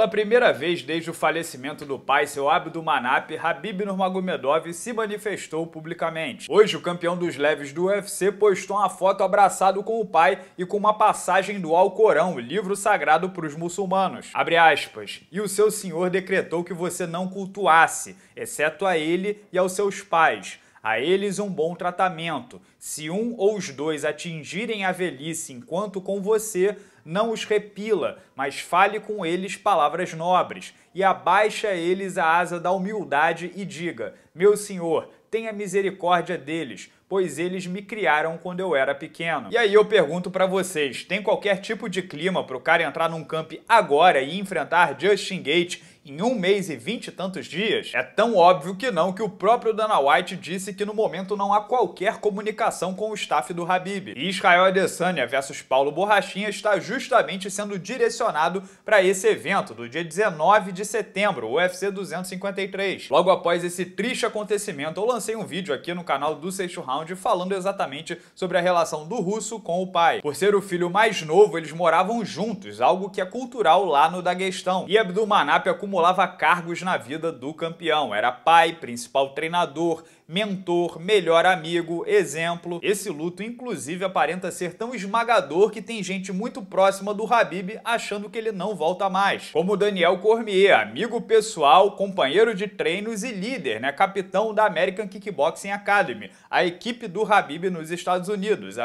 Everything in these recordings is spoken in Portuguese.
Pela primeira vez desde o falecimento do pai, seu Abdo Manap, Habib Nurmagomedov se manifestou publicamente. Hoje, o campeão dos leves do UFC postou uma foto abraçado com o pai e com uma passagem do Alcorão, livro sagrado para os muçulmanos. Abre aspas. E o seu senhor decretou que você não cultuasse, exceto a ele e aos seus pais a eles um bom tratamento. Se um ou os dois atingirem a velhice enquanto com você, não os repila, mas fale com eles palavras nobres, e abaixa eles a asa da humildade e diga: Meu senhor, tenha misericórdia deles, pois eles me criaram quando eu era pequeno. E aí eu pergunto para vocês, tem qualquer tipo de clima para o cara entrar num camp agora e enfrentar Justin Gate em um mês e vinte e tantos dias? É tão óbvio que não que o próprio Dana White disse que no momento não há qualquer comunicação com o staff do Habib. E Israel Adesanya versus Paulo Borrachinha está justamente sendo direcionado para esse evento do dia 19 de setembro, o UFC 253. Logo após esse triste acontecimento, eu lancei um vídeo aqui no canal do Sexto Round falando exatamente sobre a relação do russo com o pai. Por ser o filho mais novo, eles moravam juntos, algo que é cultural lá no Daguestão. E Manap acumulou acumulava cargos na vida do campeão. Era pai, principal treinador, mentor, melhor amigo, exemplo. Esse luto, inclusive, aparenta ser tão esmagador que tem gente muito próxima do Habib achando que ele não volta mais. Como Daniel Cormier, amigo pessoal, companheiro de treinos e líder, né? Capitão da American Kickboxing Academy, a equipe do Habib nos Estados Unidos,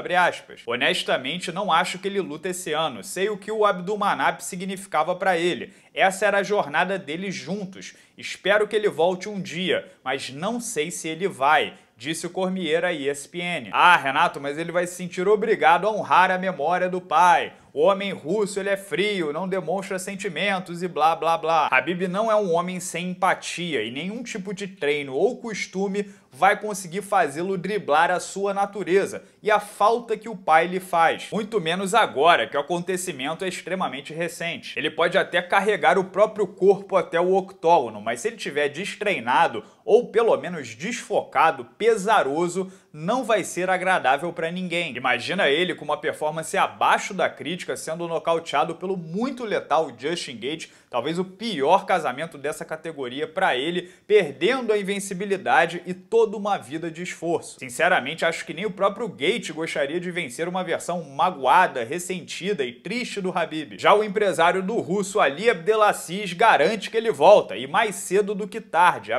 Honestamente, não acho que ele luta esse ano. Sei o que o Abdulmanap significava para ele. Essa era a jornada temporada juntos. Espero que ele volte um dia, mas não sei se ele vai, disse o Cormier à ESPN. Ah, Renato, mas ele vai se sentir obrigado a honrar a memória do pai. O homem russo, ele é frio, não demonstra sentimentos e blá blá blá. Habib não é um homem sem empatia e nenhum tipo de treino ou costume vai conseguir fazê-lo driblar a sua natureza e a falta que o pai lhe faz. Muito menos agora, que o acontecimento é extremamente recente. Ele pode até carregar o próprio corpo até o octógono, mas se ele tiver destreinado ou pelo menos desfocado, pesaroso, não vai ser agradável para ninguém. Imagina ele com uma performance abaixo da crítica sendo nocauteado pelo muito letal Justin Gates, talvez o pior casamento dessa categoria para ele, perdendo a invencibilidade e todo toda uma vida de esforço. Sinceramente, acho que nem o próprio Gate gostaria de vencer uma versão magoada, ressentida e triste do Habib. Já o empresário do russo Ali Abdelaziz garante que ele volta, e mais cedo do que tarde,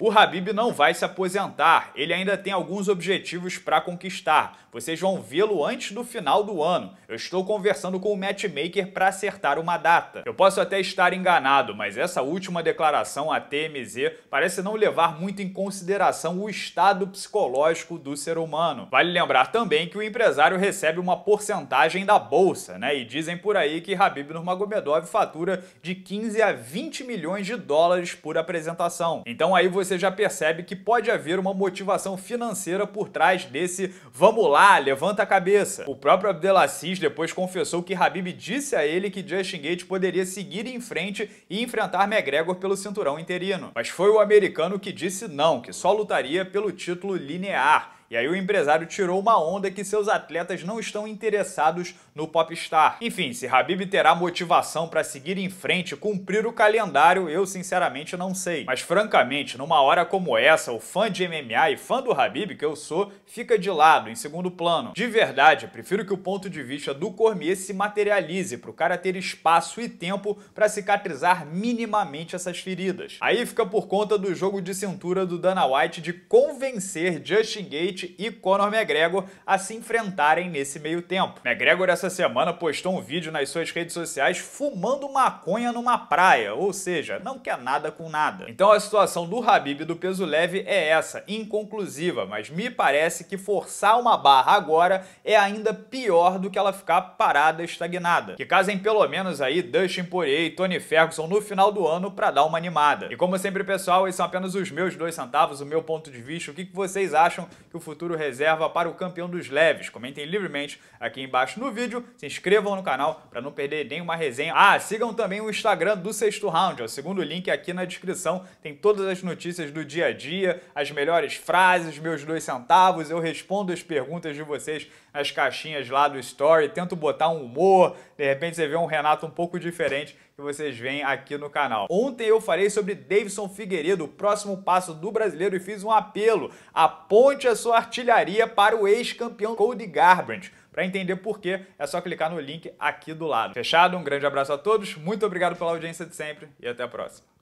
O Habib não vai se aposentar, ele ainda tem alguns objetivos para conquistar. Vocês vão vê-lo antes do final do ano. Eu estou conversando com o matchmaker para acertar uma data. Eu posso até estar enganado, mas essa última declaração à TMZ parece não levar muito em consideração o estado psicológico do ser humano. Vale lembrar também que o empresário recebe uma porcentagem da bolsa, né? E dizem por aí que Habib Nurmagomedov fatura de 15 a 20 milhões de dólares por apresentação. Então aí você já percebe que pode haver uma motivação financeira por trás desse vamos lá, levanta a cabeça. O próprio Abdelaziz depois confessou que Habib disse a ele que Justin Gates poderia seguir em frente e enfrentar McGregor pelo cinturão interino. Mas foi o americano que disse não, que só lutaria brigaria pelo título linear. E aí o empresário tirou uma onda que seus atletas não estão interessados no Popstar. Enfim, se Habib terá motivação para seguir em frente, cumprir o calendário, eu sinceramente não sei. Mas francamente, numa hora como essa, o fã de MMA e fã do Habib que eu sou, fica de lado, em segundo plano. De verdade, prefiro que o ponto de vista do Cormier se materialize para o cara ter espaço e tempo para cicatrizar minimamente essas feridas. Aí fica por conta do jogo de cintura do Dana White de convencer Justin Gates e Conor McGregor a se enfrentarem nesse meio tempo. McGregor essa semana postou um vídeo nas suas redes sociais fumando maconha numa praia, ou seja, não quer nada com nada. Então a situação do Habib do peso leve é essa, inconclusiva, mas me parece que forçar uma barra agora é ainda pior do que ela ficar parada, estagnada. Que casem pelo menos aí Dustin Poirier e Tony Ferguson no final do ano para dar uma animada. E como sempre, pessoal, esses são apenas os meus dois centavos, o meu ponto de vista, o que vocês acham que o futuro futuro reserva para o campeão dos leves? Comentem livremente aqui embaixo no vídeo, se inscrevam no canal para não perder nenhuma resenha. Ah, sigam também o Instagram do Sexto Round, é o segundo link aqui na descrição, tem todas as notícias do dia a dia, as melhores frases, meus dois centavos, eu respondo as perguntas de vocês nas caixinhas lá do story, tento botar um humor, de repente você vê um Renato um pouco diferente que vocês veem aqui no canal. Ontem eu falei sobre Davidson Figueiredo, o próximo passo do brasileiro, e fiz um apelo. Aponte a sua artilharia para o ex-campeão Cody Garbrandt. Para entender por quê, é só clicar no link aqui do lado. Fechado? Um grande abraço a todos, muito obrigado pela audiência de sempre e até a próxima.